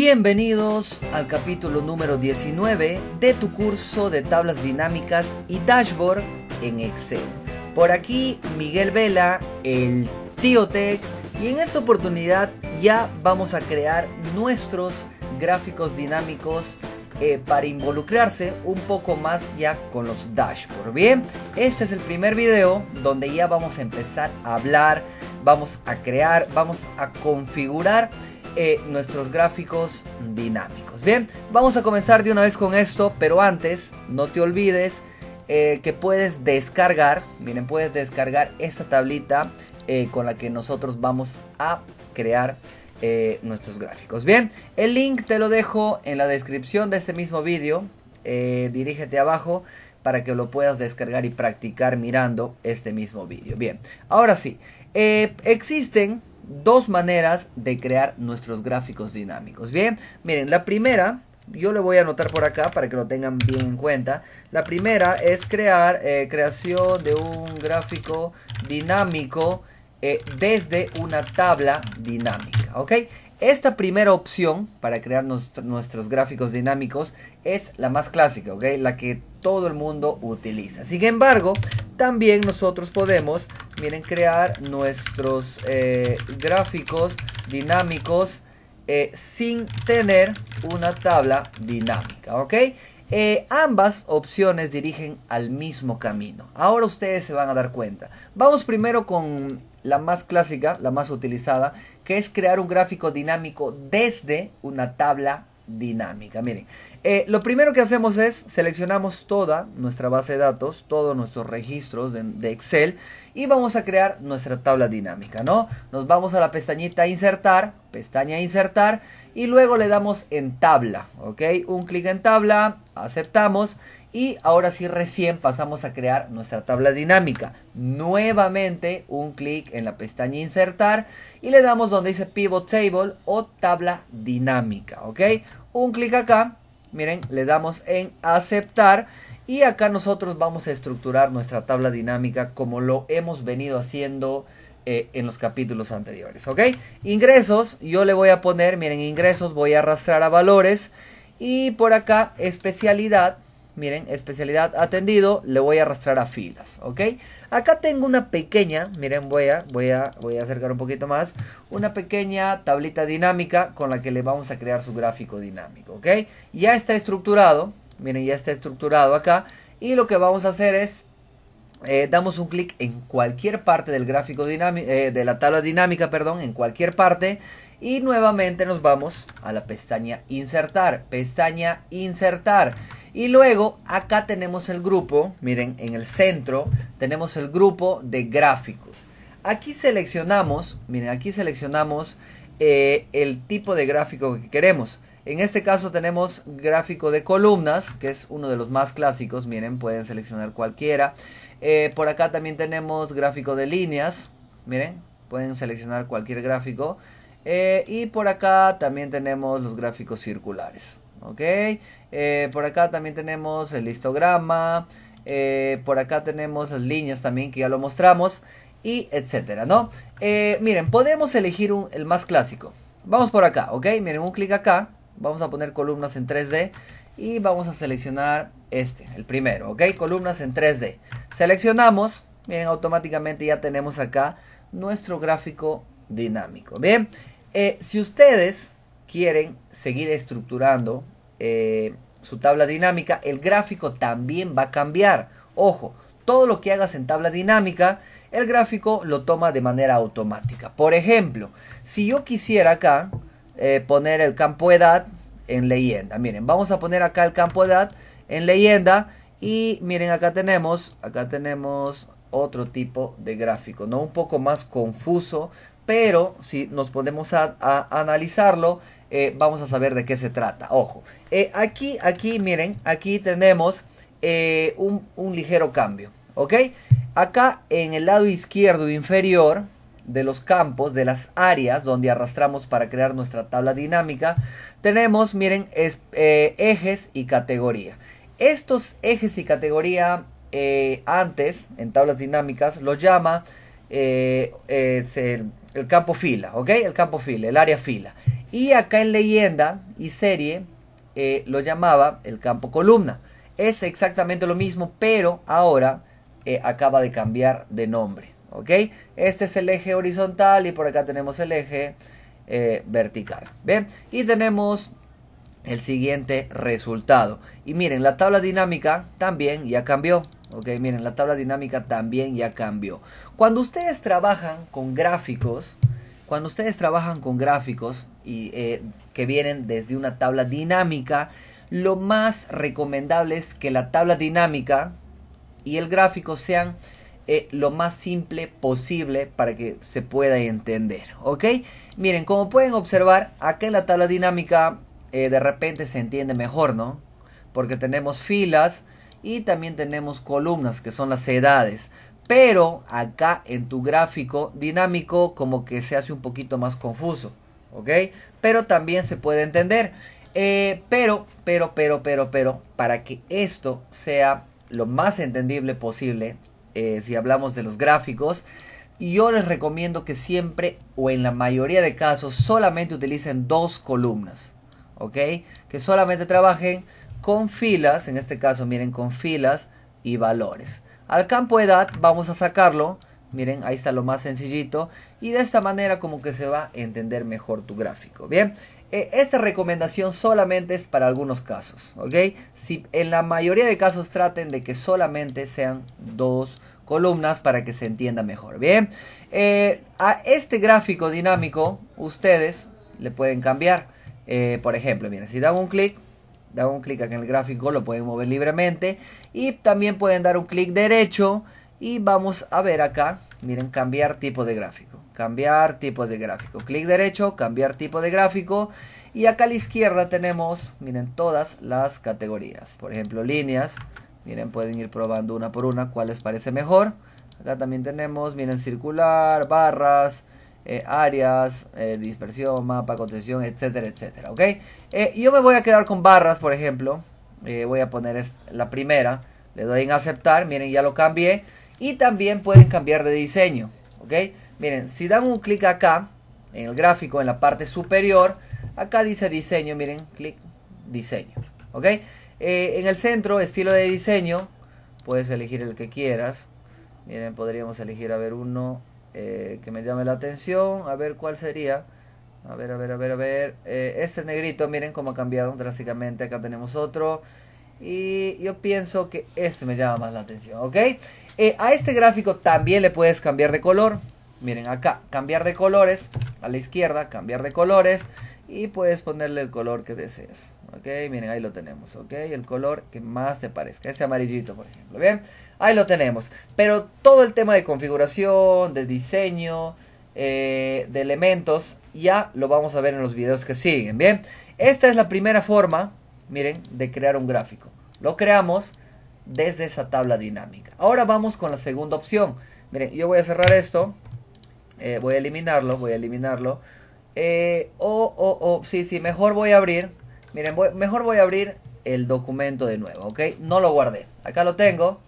Bienvenidos al capítulo número 19 de tu curso de tablas dinámicas y dashboard en Excel. Por aquí Miguel Vela, el tío Tech, y en esta oportunidad ya vamos a crear nuestros gráficos dinámicos eh, para involucrarse un poco más ya con los dashboards. Bien, este es el primer video donde ya vamos a empezar a hablar, vamos a crear, vamos a configurar e nuestros gráficos dinámicos. Bien, vamos a comenzar de una vez con esto, pero antes no te olvides eh, que puedes descargar, miren, puedes descargar esta tablita eh, con la que nosotros vamos a crear eh, nuestros gráficos. Bien, el link te lo dejo en la descripción de este mismo vídeo, dirígete abajo para que lo puedas descargar y practicar mirando este mismo vídeo. Bien, ahora sí, existen dos maneras de crear nuestros gráficos dinámicos. Bien, miren, la primera, yo le voy a anotar por acá para que lo tengan bien en cuenta. La primera es crear eh, creación de un gráfico dinámico eh, desde una tabla dinámica, ¿ok? Esta primera opción para crear nuestros gráficos dinámicos es la más clásica, ¿ok? La que todo el mundo utiliza. Sin embargo, también nosotros podemos miren crear nuestros eh, gráficos dinámicos eh, sin tener una tabla dinámica, ¿ok? Eh, ambas opciones dirigen al mismo camino. Ahora ustedes se van a dar cuenta. Vamos primero con la más clásica, la más utilizada, que es crear un gráfico dinámico desde una tabla dinámica. Miren, eh, lo primero que hacemos es seleccionamos toda nuestra base de datos, todos nuestros registros de, de, Excel y vamos a crear nuestra tabla dinámica, ¿no? Nos vamos a la pestañita insertar, pestaña insertar y luego le damos en tabla, ¿ok? Un clic en tabla, aceptamos y ahora sí, recién pasamos a crear nuestra tabla dinámica. Nuevamente, un clic en la pestaña insertar y le damos donde dice pivot table o tabla dinámica, ¿ok? Un clic acá, miren, le damos en aceptar y acá nosotros vamos a estructurar nuestra tabla dinámica como lo hemos venido haciendo eh, en los capítulos anteriores, ¿ok? Ingresos, yo le voy a poner, miren, ingresos, voy a arrastrar a valores y por acá especialidad miren, especialidad atendido, le voy a arrastrar a filas, ¿ok? Acá tengo una pequeña, miren, voy a, voy a, voy a acercar un poquito más, una pequeña tablita dinámica con la que le vamos a crear su gráfico dinámico, ¿ok? Ya está estructurado, miren, ya está estructurado acá, y lo que vamos a hacer es eh, damos un clic en cualquier parte del gráfico dinámico, eh, de la tabla dinámica, perdón, en cualquier parte. Y nuevamente nos vamos a la pestaña insertar, pestaña insertar. Y luego acá tenemos el grupo, miren, en el centro tenemos el grupo de gráficos. Aquí seleccionamos, miren, aquí seleccionamos eh, el tipo de gráfico que queremos. En este caso tenemos gráfico de columnas, que es uno de los más clásicos, miren, pueden seleccionar cualquiera. Eh, por acá también tenemos gráfico de líneas, miren, pueden seleccionar cualquier gráfico. Eh, y por acá también tenemos los gráficos circulares. ¿ok? Eh, por acá también tenemos el histograma, eh, por acá tenemos las líneas también que ya lo mostramos, y etcétera, ¿no? Eh, miren, podemos elegir el más clásico. Vamos por acá, ¿ok? Miren, un clic acá, vamos a poner columnas en 3D y vamos a seleccionar este, el primero, ¿ok? Columnas en 3D. Seleccionamos, miren, automáticamente ya tenemos acá nuestro gráfico dinámico, ¿bien? si ustedes quieren seguir estructurando eh, su tabla dinámica, el gráfico también va a cambiar. Ojo, todo lo que hagas en tabla dinámica, el gráfico lo toma de manera automática. Por ejemplo, si yo quisiera acá eh, poner el campo edad en leyenda. Miren, vamos a poner acá el campo edad en leyenda. Y miren, acá tenemos, acá tenemos otro tipo de gráfico, ¿no? Un poco más confuso, pero si nos ponemos a analizarlo, eh, vamos a saber de qué se trata. Ojo, eh, aquí, aquí, miren, aquí tenemos eh, un, ligero cambio, ¿ok? Acá en el lado izquierdo inferior de los campos, de las áreas donde arrastramos para crear nuestra tabla dinámica, tenemos, miren, ejes y categoría. Estos ejes y categoría antes, en tablas dinámicas, los llama el, el campo fila, ¿ok? El campo fila, el área fila. Y acá en leyenda y serie eh, lo llamaba el campo columna. Es exactamente lo mismo, pero ahora eh, acaba de cambiar de nombre. ¿Ok? Este es el eje horizontal y por acá tenemos el eje eh, vertical. Y tenemos el siguiente resultado. Y miren, la tabla dinámica también ya cambió. Ok, miren, la tabla dinámica también ya cambió. Cuando ustedes trabajan con gráficos, cuando ustedes trabajan con gráficos y, eh, que vienen desde una tabla dinámica, lo más recomendable es que la tabla dinámica y el gráfico sean eh, lo más simple posible para que se pueda entender. ¿Ok? Miren, como pueden observar, acá en la tabla dinámica eh, de repente se entiende mejor, ¿no? Porque tenemos filas y también tenemos columnas que son las edades pero acá en tu gráfico dinámico como que se hace un poquito más confuso, ¿ok? Pero también se puede entender. Eh, pero, pero, pero, pero, pero, para que esto sea lo más entendible posible, eh, si hablamos de los gráficos, yo les recomiendo que siempre o en la mayoría de casos solamente utilicen dos columnas, ¿ok? Que solamente trabajen con filas, en este caso miren con filas y valores. Al campo edad vamos a sacarlo. Miren, ahí está lo más sencillito. Y de esta manera como que se va a entender mejor tu gráfico. Bien, eh, esta recomendación solamente es para algunos casos. ¿Ok? Si en la mayoría de casos traten de que solamente sean dos columnas para que se entienda mejor. Bien, eh, a este gráfico dinámico ustedes le pueden cambiar. Eh, por ejemplo, miren, si dan un clic dan un clic acá en el gráfico, lo pueden mover libremente. Y también pueden dar un clic derecho y vamos a ver acá, miren, cambiar tipo de gráfico. Cambiar tipo de gráfico. Clic derecho, cambiar tipo de gráfico. Y acá a la izquierda tenemos, miren, todas las categorías. Por ejemplo, líneas. Miren, pueden ir probando una por una cuál les parece mejor. Acá también tenemos, miren, circular, barras, eh, áreas, eh, dispersión, mapa, contención, etcétera, etcétera, ¿ok? Eh, yo me voy a quedar con barras, por ejemplo, voy a poner la primera, le doy en aceptar, miren, ya lo cambié, y también pueden cambiar de diseño, ¿ok? Miren, si dan un clic acá, en el gráfico, en la parte superior, acá dice diseño, miren, clic, diseño, ¿ok? en el centro, estilo de diseño, puedes elegir el que quieras, miren, podríamos elegir, a ver, uno, eh, que me llame la atención. A ver cuál sería. A ver, a ver, a ver, a ver. Eh, ese negrito, miren cómo ha cambiado drásticamente. Acá tenemos otro. Y yo pienso que este me llama más la atención, ¿ok? Eh, a este gráfico también le puedes cambiar de color. Miren acá, cambiar de colores. A la izquierda, cambiar de colores y puedes ponerle el color que desees. Ok, miren, ahí lo tenemos. Ok, el color que más te parezca. Ese amarillito, por ejemplo. Bien, ahí lo tenemos. Pero todo el tema de configuración, de diseño, eh, de elementos, ya lo vamos a ver en los videos que siguen. Bien, esta es la primera forma, miren, de crear un gráfico. Lo creamos desde esa tabla dinámica. Ahora vamos con la segunda opción. Miren, yo voy a cerrar esto. Eh, voy a eliminarlo, voy a eliminarlo o, eh, o oh, oh, oh, sí, sí, mejor voy a abrir. Miren, mejor voy a abrir el documento de nuevo, ¿ok? No lo guardé. Acá lo tengo.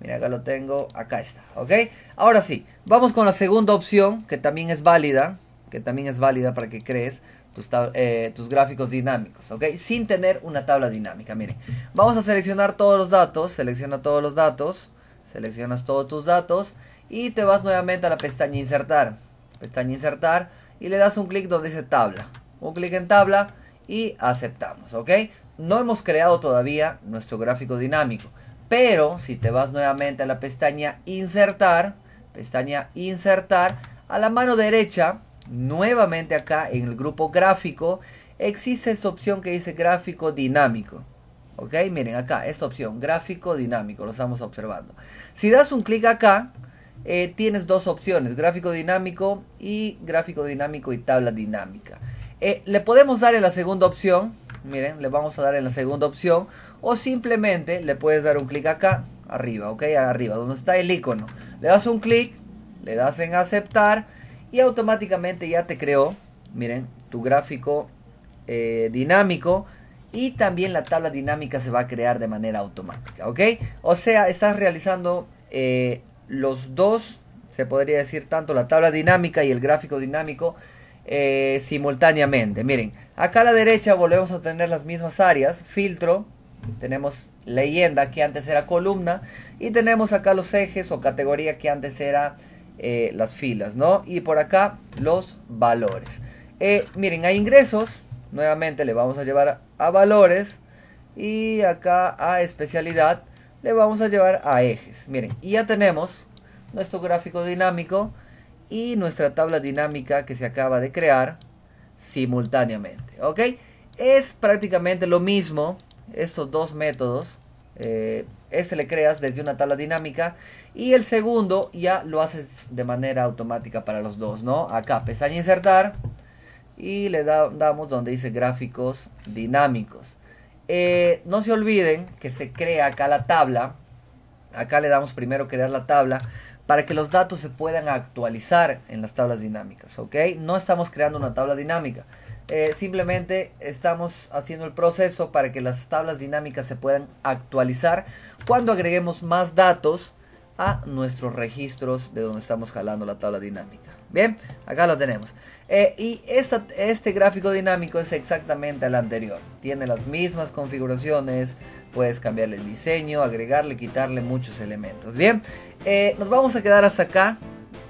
Mira, acá lo tengo. Acá está, ¿ok? Ahora sí, vamos con la segunda opción, que también es válida. Que también es válida para que crees tus, eh, tus gráficos dinámicos, ¿ok? Sin tener una tabla dinámica, miren. Vamos a seleccionar todos los datos. Selecciona todos los datos. Seleccionas todos tus datos. Y te vas nuevamente a la pestaña insertar. Pestaña insertar y le das un clic donde dice tabla. Un clic en tabla y aceptamos, ¿ok? No hemos creado todavía nuestro gráfico dinámico, pero si te vas nuevamente a la pestaña insertar, pestaña insertar, a la mano derecha, nuevamente acá en el grupo gráfico, existe esta opción que dice gráfico dinámico. ¿Ok? Miren acá, esta opción, gráfico dinámico, lo estamos observando. Si das un clic acá, eh, tienes dos opciones, gráfico dinámico y gráfico dinámico y tabla dinámica. Eh, le podemos dar en la segunda opción, miren, le vamos a dar en la segunda opción, o simplemente le puedes dar un clic acá, arriba, ok, arriba, donde está el icono. Le das un clic, le das en aceptar y automáticamente ya te creó, miren, tu gráfico eh, dinámico y también la tabla dinámica se va a crear de manera automática, ¿ok? O sea, estás realizando los dos, se podría decir tanto la tabla dinámica y el gráfico dinámico, eh, simultáneamente. Miren, acá a la derecha volvemos a tener las mismas áreas, filtro, tenemos leyenda que antes era columna y tenemos acá los ejes o categoría que antes era eh, las filas, ¿no? Y por acá los valores. Eh, miren, a ingresos, nuevamente le vamos a llevar a valores y acá a especialidad le vamos a llevar a ejes. Miren, y ya tenemos nuestro gráfico dinámico y nuestra tabla dinámica que se acaba de crear simultáneamente. ¿Ok? Es prácticamente lo mismo estos dos métodos. Eh, ese le creas desde una tabla dinámica y el segundo ya lo haces de manera automática para los dos, ¿no? Acá, pestaña insertar y le damos donde dice gráficos dinámicos. Eh, no se olviden que se crea acá la tabla. Acá le damos primero crear la tabla para que los datos se puedan actualizar en las tablas dinámicas, ¿ok? No estamos creando una tabla dinámica. Eh, simplemente estamos haciendo el proceso para que las tablas dinámicas se puedan actualizar cuando agreguemos más datos a nuestros registros de donde estamos jalando la tabla dinámica. Bien, acá lo tenemos. Eh, y este gráfico dinámico es exactamente el anterior. Tiene las mismas configuraciones, puedes cambiarle el diseño, agregarle, quitarle muchos elementos. Bien, eh, nos vamos a quedar hasta acá.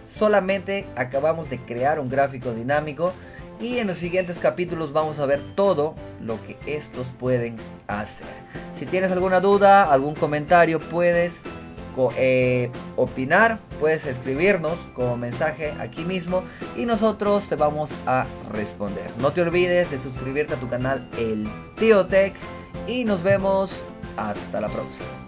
Solamente acabamos de crear un gráfico dinámico y en los siguientes capítulos vamos a ver todo lo que estos pueden hacer. Si tienes alguna duda, algún comentario, puedes eh, opinar, puedes escribirnos como mensaje aquí mismo y nosotros te vamos a responder. No te olvides de suscribirte a tu canal El Tío Tech y nos vemos hasta la próxima.